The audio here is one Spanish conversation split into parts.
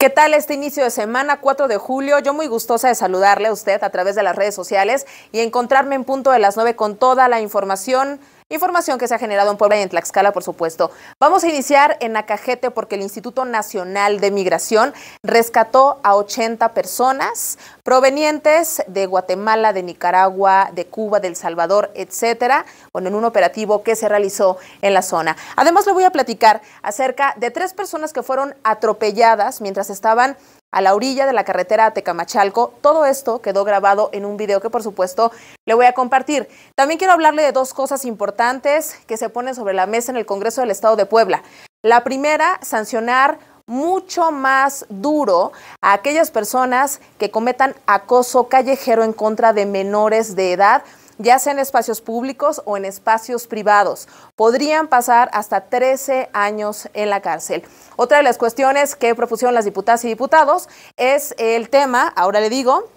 ¿Qué tal este inicio de semana, 4 de julio? Yo muy gustosa de saludarle a usted a través de las redes sociales y encontrarme en punto de las 9 con toda la información Información que se ha generado en Puebla y en Tlaxcala, por supuesto. Vamos a iniciar en Acajete porque el Instituto Nacional de Migración rescató a 80 personas provenientes de Guatemala, de Nicaragua, de Cuba, del Salvador, etcétera, bueno, en un operativo que se realizó en la zona. Además, le voy a platicar acerca de tres personas que fueron atropelladas mientras estaban a la orilla de la carretera a Tecamachalco. Todo esto quedó grabado en un video que por supuesto le voy a compartir. También quiero hablarle de dos cosas importantes que se ponen sobre la mesa en el Congreso del Estado de Puebla. La primera, sancionar mucho más duro a aquellas personas que cometan acoso callejero en contra de menores de edad ya sea en espacios públicos o en espacios privados. Podrían pasar hasta 13 años en la cárcel. Otra de las cuestiones que propusieron las diputadas y diputados es el tema, ahora le digo,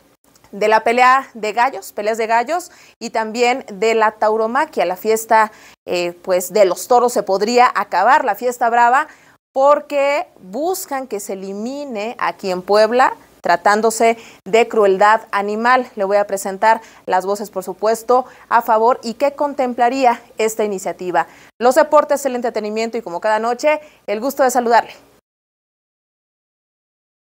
de la pelea de gallos, peleas de gallos y también de la tauromaquia, la fiesta eh, pues de los toros se podría acabar, la fiesta brava, porque buscan que se elimine aquí en Puebla tratándose de crueldad animal. Le voy a presentar las voces, por supuesto, a favor y qué contemplaría esta iniciativa. Los deportes, el entretenimiento y como cada noche, el gusto de saludarle.